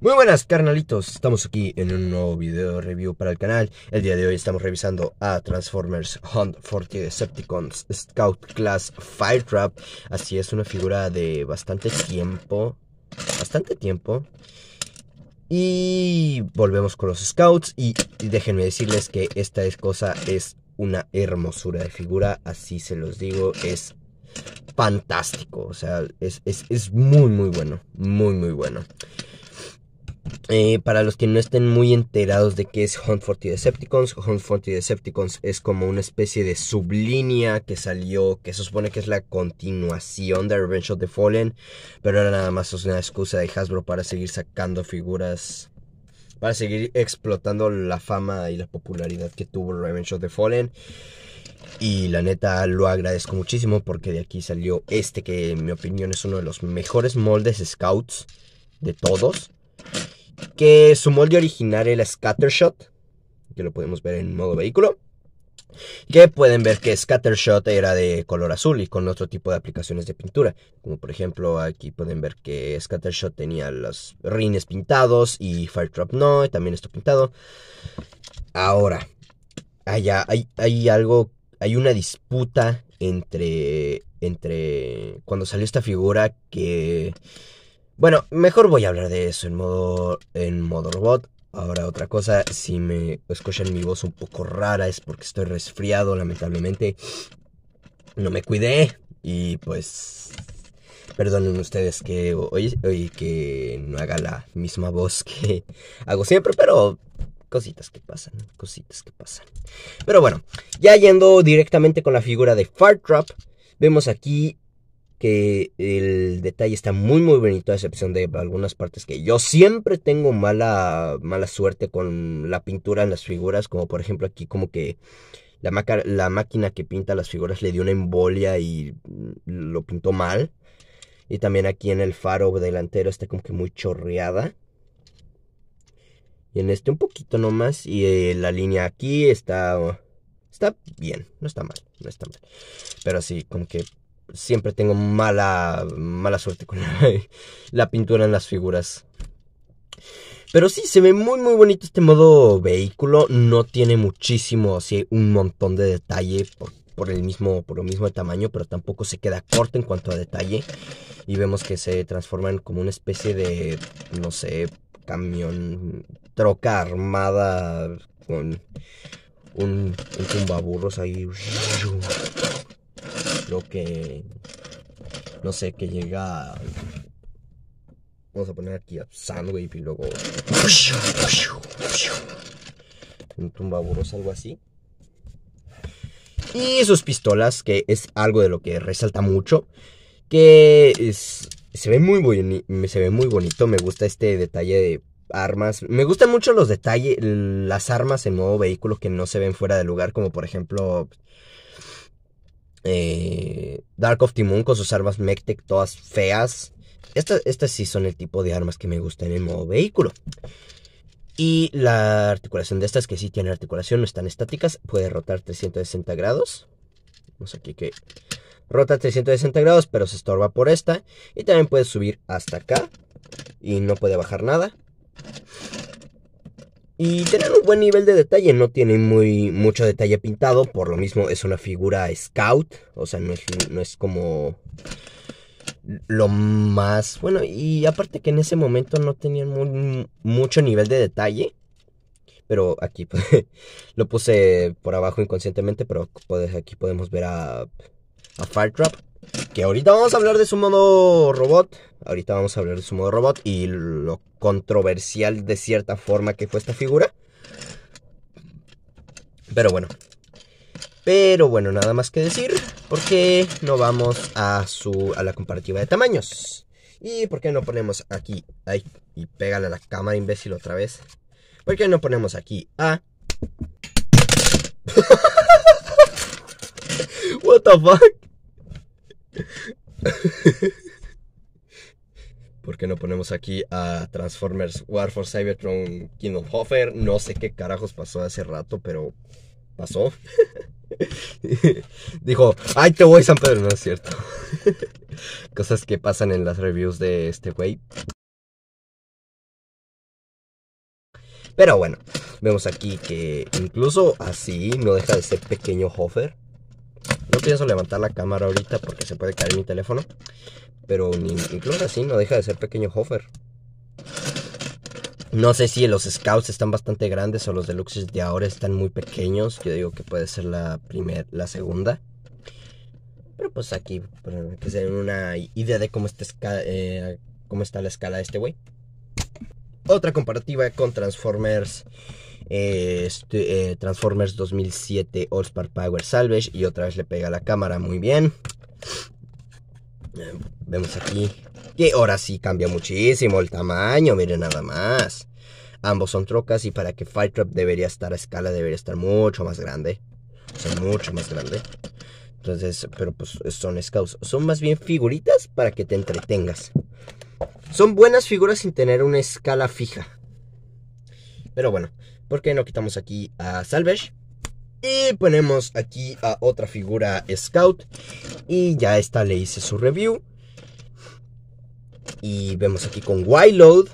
Muy buenas carnalitos, estamos aquí en un nuevo video review para el canal El día de hoy estamos revisando a Transformers Hunt for the Decepticons Scout Class Firetrap Así es, una figura de bastante tiempo Bastante tiempo Y volvemos con los Scouts Y, déjenme decirles que esta cosa es una hermosura de figura Así se los digo, es fantástico O sea, es, es muy muy bueno, muy muy bueno eh, para los que no estén muy enterados de qué es Hunt for the Decepticons, Hunt for the Decepticons es como una especie de sublínea que salió, que se supone que es la continuación de Revenge of the Fallen, pero era nada más una excusa de Hasbro para seguir sacando figuras, para seguir explotando la fama y la popularidad que tuvo Revenge of the Fallen. Y la neta lo agradezco muchísimo porque de aquí salió este que en mi opinión es uno de los mejores moldes scouts de todos que su molde original era Scattershot, que lo podemos ver en modo vehículo, que pueden ver que Scattershot era de color azul y con otro tipo de aplicaciones de pintura, como por ejemplo aquí pueden ver que Scattershot tenía los rines pintados y Firetrap no, también esto pintado. Ahora, allá hay, hay algo, hay una disputa entre, entre cuando salió esta figura que bueno, mejor voy a hablar de eso en modo, en modo robot. Ahora otra cosa, si me escuchan mi voz un poco rara es porque estoy resfriado, lamentablemente. No me cuidé y pues perdonen ustedes que hoy, que no haga la misma voz que hago siempre, pero cositas que pasan, cositas que pasan. Pero bueno, ya yendo directamente con la figura de Fartrop, vemos aquí que el detalle está muy muy bonito, a excepción de algunas partes que yo siempre tengo mala, mala suerte con la pintura en las figuras, como por ejemplo aquí como que la, la máquina que pinta las figuras le dio una embolia y lo pintó mal. Y también aquí en el faro delantero está como que muy chorreada. Y en este un poquito nomás. Y eh, la línea aquí está... Está bien, no está mal, no está mal. Pero así como que siempre tengo mala, mala suerte con la pintura en las figuras. Pero sí, se ve muy muy bonito este modo vehículo. No tiene muchísimo, así un montón de detalle por, el mismo, por lo mismo de tamaño, pero tampoco se queda corto en cuanto a detalle. Y vemos que se transforma en como una especie de, no sé, camión, troca armada con un, un tumbaburros ahí Creo que, no sé, que llega, vamos a poner aquí a Sandwave y luego un tumbaburos, algo así. Y sus pistolas, que es algo de lo que resalta mucho, que se, ve muy se ve muy bonito, me gusta este detalle de armas. Me gustan mucho los detalles, las armas en modo vehículo que no se ven fuera de lugar, como por ejemplo eh, Dark of Timon con sus armas Mectec todas feas. Estas, sí son el tipo de armas que me gustan en el modo vehículo. Y la articulación de estas, que sí tiene articulación, no están estáticas, puede rotar 360 grados. Vamos aquí que rota 360 grados, pero se estorba por esta. Y también puede subir hasta acá y no puede bajar nada. Y tener un buen nivel de detalle, no tiene muy, mucho detalle pintado, por lo mismo es una figura scout, o sea, no es, como lo más bueno y aparte que en ese momento no tenían mucho nivel de detalle pero aquí lo puse por abajo inconscientemente pero aquí podemos ver a a Firetrap que ahorita vamos a hablar de su modo robot. Ahorita vamos a hablar de su modo robot y lo controversial de cierta forma que fue esta figura. Pero bueno. Pero bueno, nada más que decir. Porque no vamos a su. a la comparativa de tamaños. ¿Y por qué no ponemos aquí? Ay, y pégale a la cámara, imbécil, otra vez. ¿Por qué no ponemos aquí a. What the fuck? ¿Por qué no ponemos aquí a Transformers War for Cybertron of Hoffer. No sé qué carajos pasó hace rato, pero pasó. Dijo, ay, te voy San Pedro, no es cierto. Cosas que pasan en las reviews de este güey. Pero bueno, vemos aquí que incluso así no deja de ser pequeño Hoffer. No pienso levantar la cámara ahorita porque se puede caer mi teléfono. Pero incluso así no deja de ser pequeño Hofer. No sé si los Scouts están bastante grandes o los Deluxes de ahora están muy pequeños. Yo digo que puede ser la, primera, la segunda. Pero pues aquí, para que se den una idea de cómo está, eh, cómo está la escala de este güey. Otra comparativa con Transformers eh, este, eh, Transformers 2007 Allspark Power Salvage y otra vez le pega la cámara muy bien. Eh, vemos aquí que ahora sí cambia muchísimo el tamaño, miren nada más. Ambos son trocas y para que Firetrap debería estar a escala debería estar mucho más grande. O mucho más grande. Entonces, pero pues son scouts. Son más bien figuritas para que te entretengas. Son buenas figuras sin tener una escala fija. Pero bueno, porque no quitamos aquí a Salvage. Y ponemos aquí a otra figura Scout. Y ya esta le hice su review. Y vemos aquí con Wildload.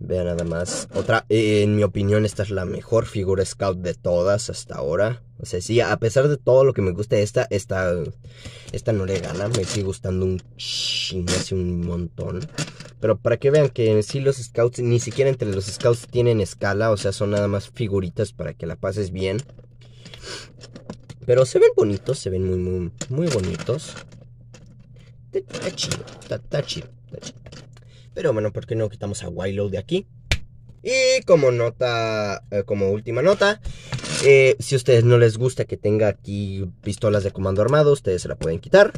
vea nada más. Otra, en mi opinión, esta es la mejor figura scout de todas hasta ahora. O sea, sí, a pesar de todo lo que me gusta esta, esta, esta no le gana. Me sigue gustando un hace un montón. Pero para que vean que si sí los scouts, ni siquiera entre los scouts tienen escala, o sea, son nada más figuritas para que la pases bien. Pero se ven bonitos, se ven muy, muy, muy bonitos. tachi tachi Pero bueno, ¿por qué no quitamos a Wilo de aquí? Y como nota, eh, como última nota, eh, si a ustedes no les gusta que tenga aquí pistolas de comando armado, ustedes se la pueden quitar.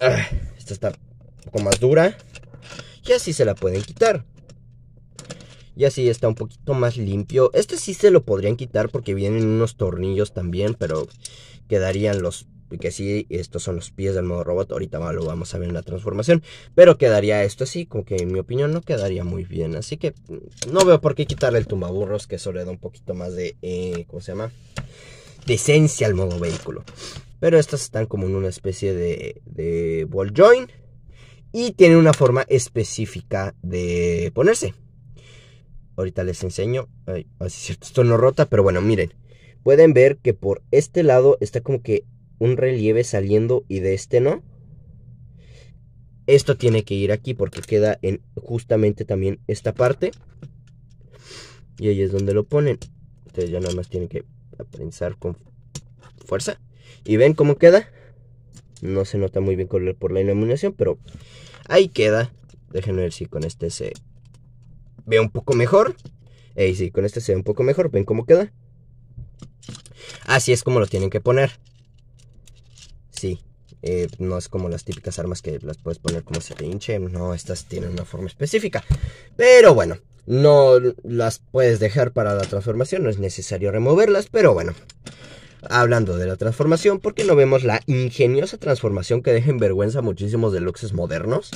Ah, esta está más dura. Y así se la pueden quitar. Y así está un poquito más limpio. Este sí se lo podrían quitar porque vienen unos tornillos también, pero quedarían los... Que sí, estos son los pies del modo robot. Ahorita lo vamos a ver en la transformación. Pero quedaría esto así, como que en mi opinión no quedaría muy bien. Así que no veo por qué quitarle el tumaburros que eso le da un poquito más de... Eh, ¿Cómo se llama? De esencia al modo vehículo. Pero estas están como en una especie de, de ball joint y tiene una forma específica de ponerse. Ahorita les enseño. Ah, cierto, esto no rota, pero bueno, miren. Pueden ver que por este lado está como que un relieve saliendo y de este no. Esto tiene que ir aquí porque queda en justamente también esta parte. Y ahí es donde lo ponen. Ustedes ya nada más tienen que aprensar con fuerza. Y ven cómo queda. No se nota muy bien por la iluminación, pero ahí queda. Déjenme ver si con este se ve un poco mejor. Y si con este se ve un poco mejor, ven cómo queda. Así es como lo tienen que poner. Sí, eh, no es como las típicas armas que las puedes poner como se te hinche. No, estas tienen una forma específica. Pero bueno, no las puedes dejar para la transformación. No es necesario removerlas, pero bueno hablando de la transformación, porque no vemos la ingeniosa transformación que deja en vergüenza a muchísimos deluxes modernos.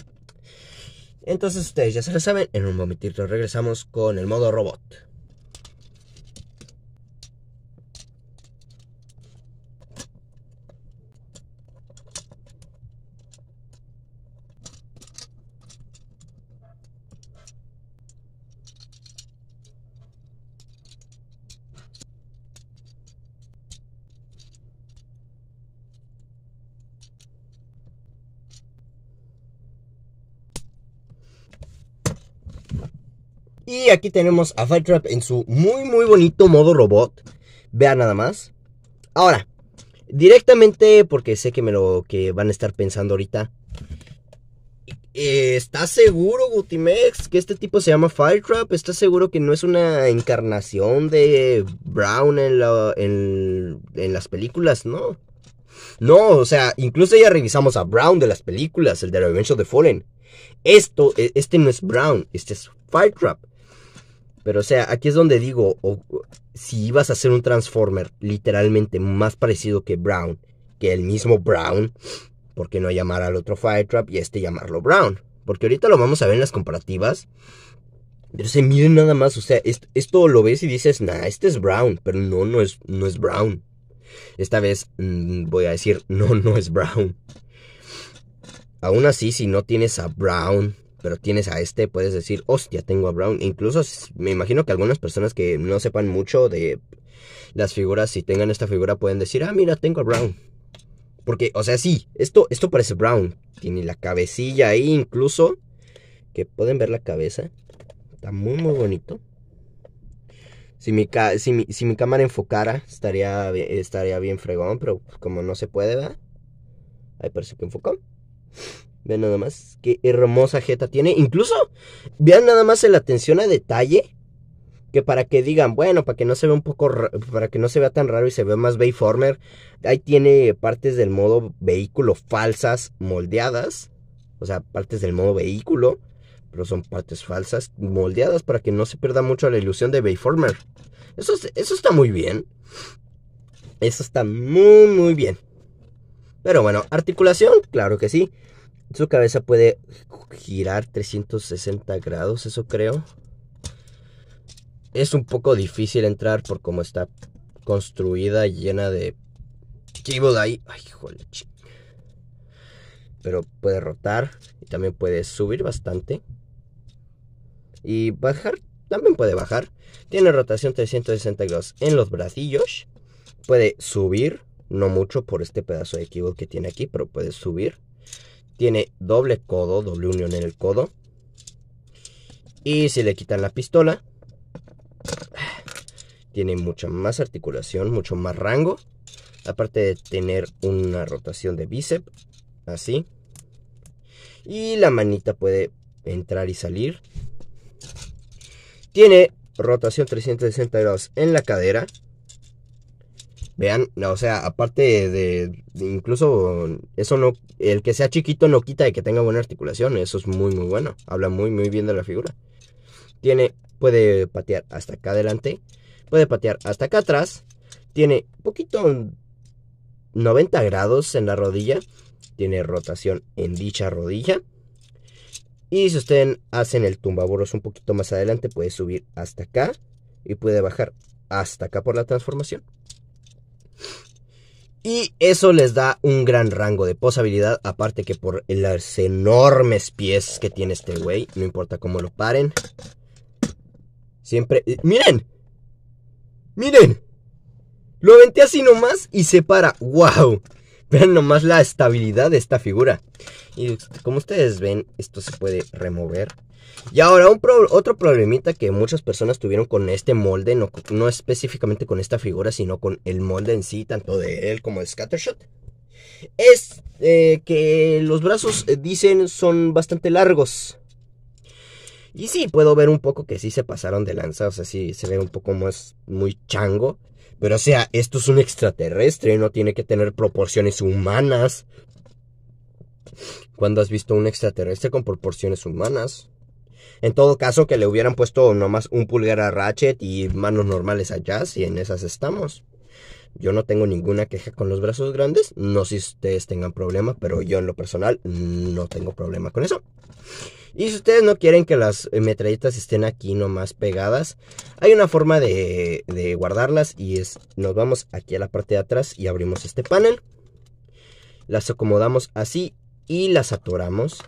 Entonces ustedes ya se lo saben, en un momentito regresamos con el modo robot. Y aquí tenemos a Firetrap en su muy, muy bonito modo robot. Vean nada más. Ahora, directamente, porque sé que me lo que van a estar pensando ahorita. Eh, ¿Estás seguro, Gutimex, que este tipo se llama Firetrap? ¿Estás seguro que no es una encarnación de Brown en, las películas? No. No, o sea, incluso ya revisamos a Brown de las películas, el de Revenge of the Fallen. Esto, e, este no es Brown, este es Firetrap. Pero o sea, aquí es donde digo, si ibas a hacer un Transformer literalmente más parecido que Brown, que el mismo Brown, ¿por qué no llamar al otro Firetrap y este llamarlo Brown? Porque ahorita lo vamos a ver en las comparativas. Pero se miren nada más, o sea, esto, lo ves y dices, nah, este es Brown, pero no, no es, no es Brown. Esta vez mm, voy a decir, no, no es Brown. Aún así, si no tienes a Brown pero tienes a este, puedes decir, hostia, tengo a Brown. Incluso me imagino que algunas personas que no sepan mucho de las figuras, si tengan esta figura, pueden decir, ah, mira, tengo a Brown. Porque, o sea, sí, esto, esto parece Brown. Tiene la cabecilla ahí incluso. Que pueden ver la cabeza. Está muy, muy bonito. Si mi, si mi, cámara enfocara, estaría, estaría bien fregón, pero como no se puede, ¿verdad? Ahí parece que enfocó. Vean nada más qué hermosa jeta tiene. Incluso, vean nada más la atención a detalle. Que para que digan, bueno, para que no se vea un poco, para que no se vea tan raro y se vea más Bayformer. Ahí tiene partes del modo vehículo falsas moldeadas. O sea, partes del modo vehículo. Pero son partes falsas moldeadas para que no se pierda mucho la ilusión de Bayformer. Eso, eso está muy bien. Eso está muy, muy bien. Pero bueno, articulación, claro que sí. Su cabeza puede girar 360 grados, eso creo. Es un poco difícil entrar por cómo está construida, llena de kibble ahí. Ay, Pero puede rotar y también puede subir bastante. Y bajar, también puede bajar. Tiene rotación 360 grados en los bracillos. Puede subir, no mucho por este pedazo de kibble que tiene aquí, pero puede subir tiene doble codo, doble unión en el codo. Y si le quitan la pistola, tiene mucha más articulación, mucho más rango. Aparte de tener una rotación de bíceps, así. Y la manita puede entrar y salir. Tiene rotación 360 grados en la cadera. Vean, o sea, aparte de, de incluso eso no, el que sea chiquito no quita de que tenga buena articulación. Eso es muy, muy bueno. Habla muy, muy bien de la figura. Tiene, puede patear hasta acá adelante. Puede patear hasta acá atrás. Tiene poquito 90 grados en la rodilla. Tiene rotación en dicha rodilla. Y si ustedes hacen el tumbaboros un poquito más adelante, puede subir hasta acá y puede bajar hasta acá por la transformación. Y eso les da un gran rango de posibilidad, aparte que por las enormes pies que tiene este güey, no importa cómo lo paren. Siempre... Eh, ¡Miren! ¡Miren! Lo aventé así nomás y se para. ¡Wow! Vean nomás la estabilidad de esta figura. Y este, como ustedes ven, esto se puede remover. Y ahora, un otro problemita que muchas personas tuvieron con este molde, no, específicamente con esta figura, sino con el molde en sí, tanto de él como de Scattershot, es eh, que los brazos, eh, dicen, son bastante largos. Y sí, puedo ver un poco que sí se pasaron de lanza, o sea, sí se ve un poco más muy chango. Pero o sea, esto es un extraterrestre, no tiene que tener proporciones humanas. ¿Cuándo has visto un extraterrestre con proporciones humanas? En todo caso, que le hubieran puesto nomás un pulgar a Ratchet y manos normales a Jazz, y en esas estamos. Yo no tengo ninguna queja con los brazos grandes, no si ustedes tengan problema, pero yo en lo personal no tengo problema con eso. Y si ustedes no quieren que las eh, metralletas estén aquí nomás pegadas, hay una forma de, guardarlas y es, nos vamos aquí a la parte de atrás y abrimos este panel. Las acomodamos así y las atoramos.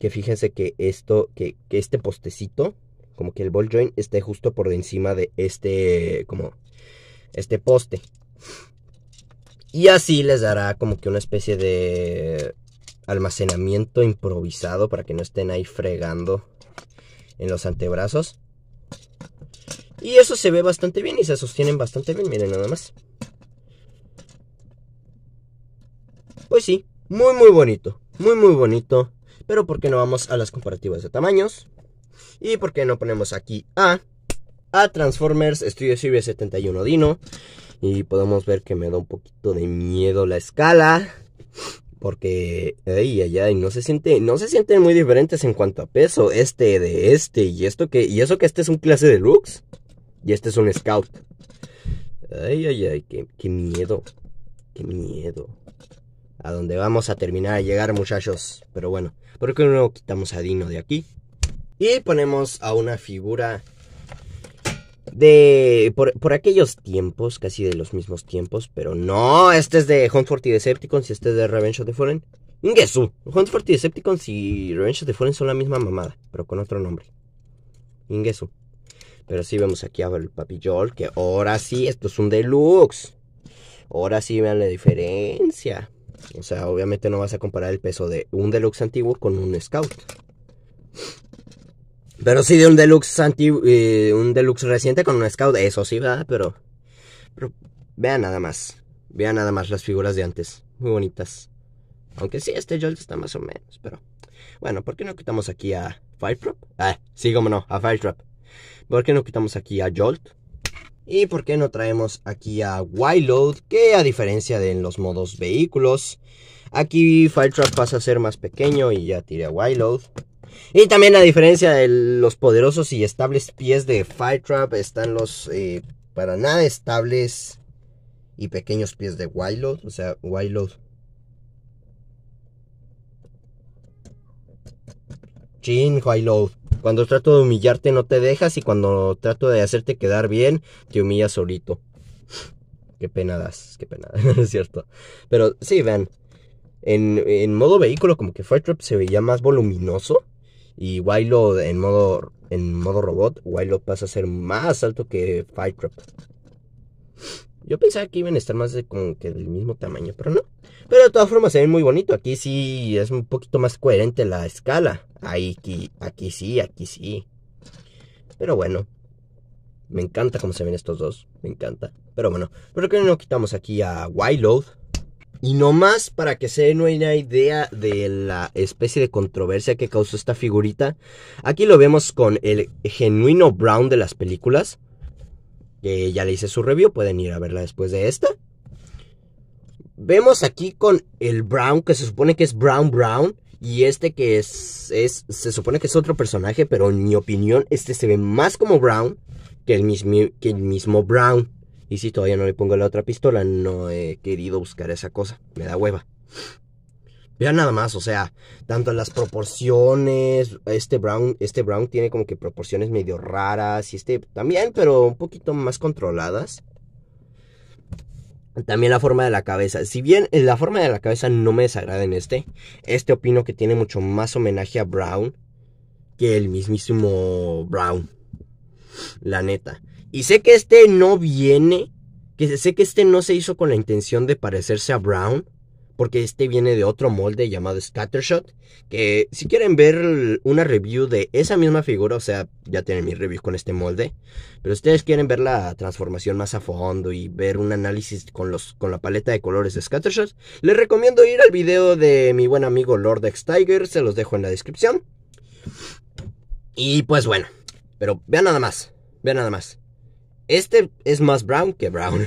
Que fíjense que esto, que, este postecito, como que el ball joint esté justo por encima de este, como, este poste. Y así les dará como que una especie de almacenamiento improvisado para que no estén ahí fregando en los antebrazos. Y eso se ve bastante bien y se sostienen bastante bien, miren nada más. Pues sí, muy muy bonito, muy muy bonito. Pero ¿por qué no vamos a las comparativas de tamaños? ¿Y por qué no ponemos aquí a, a Transformers Studio Series 71 Dino? Y podemos ver que me da un poquito de miedo la escala porque ay, ay, ay, no se siente no se sienten muy diferentes en cuanto a peso este de este y esto que y eso que este es un clase de Lux. y este es un scout ay ay ay qué, miedo qué miedo a dónde vamos a terminar a llegar muchachos pero bueno porque qué no quitamos a Dino de aquí y ponemos a una figura de por, aquellos tiempos, casi de los mismos tiempos, pero no, este es de Hunt y Decepticons y este es de Revenge of the Fallen. Ingesu, Hunt y Decepticons y Revenge of the Fallen son la misma mamada, pero con otro nombre. Ingesu. Pero sí vemos aquí a papi Joel, que ahora sí, esto es un deluxe. Ahora sí vean la diferencia. O sea, obviamente no vas a comparar el peso de un deluxe antiguo con un scout. Pero sí de un deluxe eh, un deluxe reciente con un scout, eso sí, ¿verdad? Pero, pero vean nada más. Vean nada más las figuras de antes. Muy bonitas. Aunque sí, este Jolt está más o menos, pero... Bueno, ¿por qué no quitamos aquí a Firetrap? Ah, sí, cómo no, a Firetrap. ¿Por qué no quitamos aquí a Jolt? ¿Y por qué no traemos aquí a Wildload? Que a diferencia de en los modos vehículos, aquí Firetrap pasa a ser más pequeño y ya tiré a Wildload. Y también a diferencia de los poderosos y estables pies de Firetrap, están los eh, para nada estables y pequeños pies de Wildload. O sea, Wildload. Chin, Wildload. Cuando trato de humillarte no te dejas y cuando trato de hacerte quedar bien, te humillas solito. Qué pena das, qué pena, es cierto. Pero sí, vean, en, en, modo vehículo como que Firetrap se veía más voluminoso. Y Wildo en modo, en modo robot, Wildo pasa a ser más alto que Firecrop. Yo pensaba que iban a estar más de, como que del mismo tamaño, pero no. Pero de todas formas se ve muy bonito. Aquí sí es un poquito más coherente la escala. aquí, aquí sí, aquí sí. Pero bueno. Me encanta cómo se ven estos dos. Me encanta. Pero bueno. Pero que no quitamos aquí a Wild y no más para que se den una idea de la especie de controversia que causó esta figurita, aquí lo vemos con el genuino Brown de las películas. Que ya le hice su review, pueden ir a verla después de esta. Vemos aquí con el Brown, que se supone que es Brown Brown. Y este que es, se supone que es otro personaje, pero en mi opinión, este se ve más como Brown que que el mismo Brown. Y si todavía no le pongo la otra pistola, no he querido buscar esa cosa. Me da hueva. Vean nada más, o sea, tanto las proporciones, este Brown, este Brown tiene como que proporciones medio raras y este también, pero un poquito más controladas. También la forma de la cabeza. Si bien eh, la forma de la cabeza no me desagrada en este, este opino que tiene mucho más homenaje a Brown que el mismísimo Brown. La neta. Y sé que este no viene, que sé que este no se hizo con la intención de parecerse a Brown, porque este viene de otro molde llamado Scattershot, que si quieren ver una review de esa misma figura, o sea, ya tienen mi review con este molde, pero ustedes quieren ver la transformación más a fondo y ver un análisis con, los, con la paleta de colores de Scattershot, les recomiendo ir al video de mi buen amigo Lord X Tiger, se los dejo en la descripción. Y pues bueno, pero vean nada más, vean nada más. Este es más brown que brown.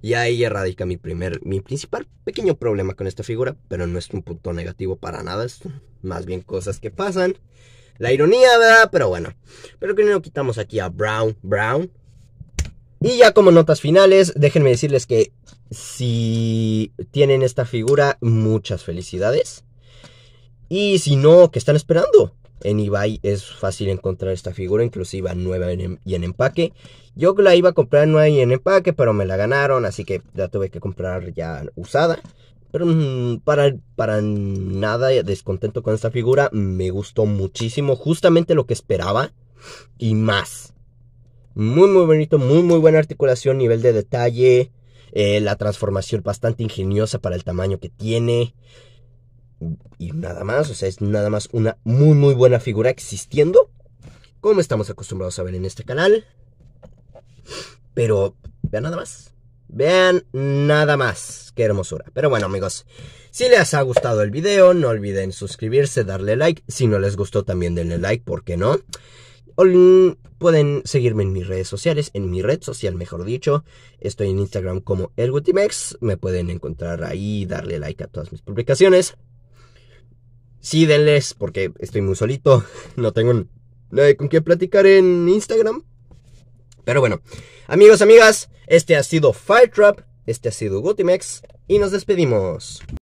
Y ahí radica mi primer, mi principal pequeño problema con esta figura, pero no es un punto negativo para nada, es más bien cosas que pasan. La ironía, ¿verdad? Pero bueno. Pero que no quitamos aquí a Brown, Brown. Y ya como notas finales, déjenme decirles que si tienen esta figura, muchas felicidades. Y si no, ¿qué están esperando? En eBay es fácil encontrar esta figura, inclusive nueva y en empaque. Yo la iba a comprar nueva y en empaque, pero me la ganaron, así que la tuve que comprar ya usada. Pero mm, para, para nada descontento con esta figura, me gustó muchísimo, justamente lo que esperaba y más. Muy, muy bonito, muy, muy buena articulación, nivel de detalle, eh, la transformación bastante ingeniosa para el tamaño que tiene y nada más, o sea, es nada más una muy muy buena figura existiendo, como estamos acostumbrados a ver en este canal. Pero vean nada más. Vean nada más, qué hermosura. Pero bueno amigos, si les ha gustado el video, no olviden suscribirse, darle like. Si no les gustó también denle like, ¿por qué no? O, pueden seguirme en mis redes sociales, en mi red social mejor dicho. Estoy en Instagram como ElGutimex. Me pueden encontrar ahí, darle like a todas mis publicaciones sí denles, porque estoy muy solito, no tengo nadie eh, con quien platicar en Instagram. Pero bueno, amigos, amigas, este ha sido Firetrap. este ha sido Gotimex y nos despedimos.